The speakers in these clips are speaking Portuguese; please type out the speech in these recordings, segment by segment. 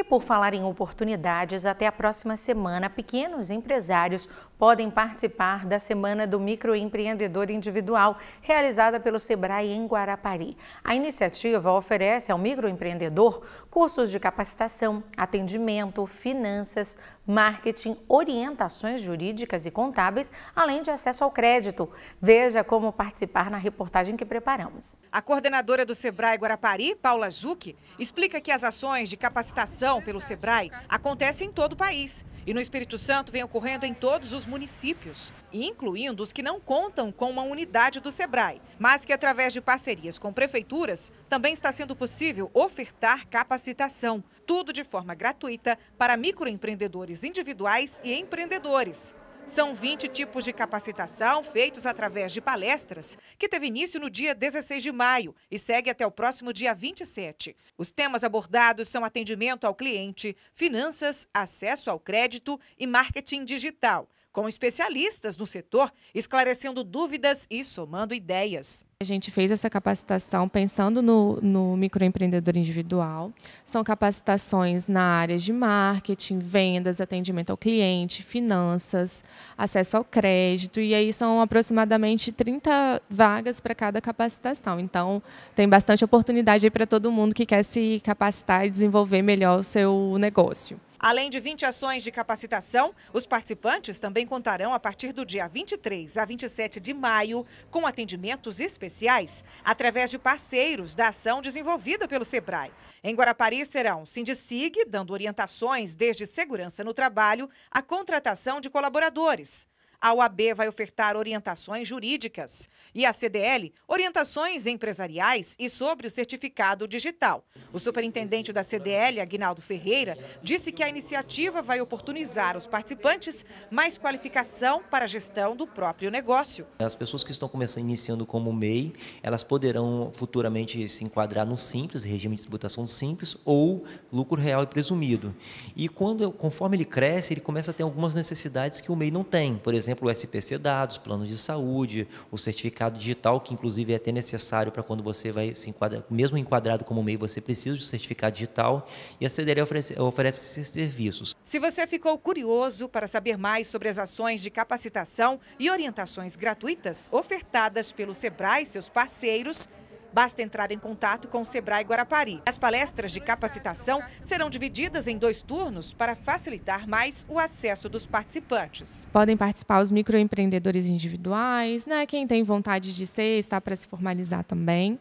E por falar em oportunidades, até a próxima semana, pequenos empresários podem participar da Semana do Microempreendedor Individual, realizada pelo Sebrae em Guarapari. A iniciativa oferece ao microempreendedor cursos de capacitação, atendimento, finanças, marketing, orientações jurídicas e contábeis, além de acesso ao crédito. Veja como participar na reportagem que preparamos. A coordenadora do Sebrae Guarapari, Paula Juque, explica que as ações de capacitação pelo Sebrae acontecem em todo o país e no Espírito Santo vem ocorrendo em todos os municípios, incluindo os que não contam com uma unidade do SEBRAE, mas que através de parcerias com prefeituras também está sendo possível ofertar capacitação, tudo de forma gratuita para microempreendedores individuais e empreendedores. São 20 tipos de capacitação feitos através de palestras, que teve início no dia 16 de maio e segue até o próximo dia 27. Os temas abordados são atendimento ao cliente, finanças, acesso ao crédito e marketing digital com especialistas no setor, esclarecendo dúvidas e somando ideias. A gente fez essa capacitação pensando no, no microempreendedor individual. São capacitações na área de marketing, vendas, atendimento ao cliente, finanças, acesso ao crédito. E aí são aproximadamente 30 vagas para cada capacitação. Então, tem bastante oportunidade para todo mundo que quer se capacitar e desenvolver melhor o seu negócio. Além de 20 ações de capacitação, os participantes também contarão, a partir do dia 23 a 27 de maio, com atendimentos especiais através de parceiros da ação desenvolvida pelo SEBRAE. Em Guarapari serão Sindicig, dando orientações desde segurança no trabalho à contratação de colaboradores. A OAB vai ofertar orientações jurídicas e a CDL orientações empresariais e sobre o certificado digital. O superintendente da CDL, Agnaldo Ferreira, disse que a iniciativa vai oportunizar os participantes mais qualificação para a gestão do próprio negócio. As pessoas que estão começando iniciando como MEI, elas poderão futuramente se enquadrar no simples, regime de tributação simples ou lucro real e presumido. E quando conforme ele cresce, ele começa a ter algumas necessidades que o MEI não tem, por exemplo, exemplo, o SPC Dados, planos de saúde, o certificado digital, que inclusive é até necessário para quando você vai se enquadrar, mesmo enquadrado como MEI, você precisa de um certificado digital e a CDL oferece, oferece esses serviços. Se você ficou curioso para saber mais sobre as ações de capacitação e orientações gratuitas ofertadas pelo Sebrae e seus parceiros, Basta entrar em contato com o Sebrae Guarapari. As palestras de capacitação serão divididas em dois turnos para facilitar mais o acesso dos participantes. Podem participar os microempreendedores individuais, né? quem tem vontade de ser, está para se formalizar também.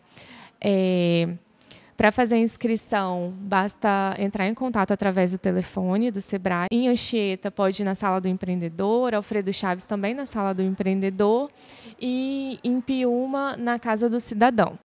É... Para fazer a inscrição, basta entrar em contato através do telefone do Sebrae. Em Anchieta, pode ir na sala do empreendedor, Alfredo Chaves também na sala do empreendedor e em Piúma, na Casa do Cidadão.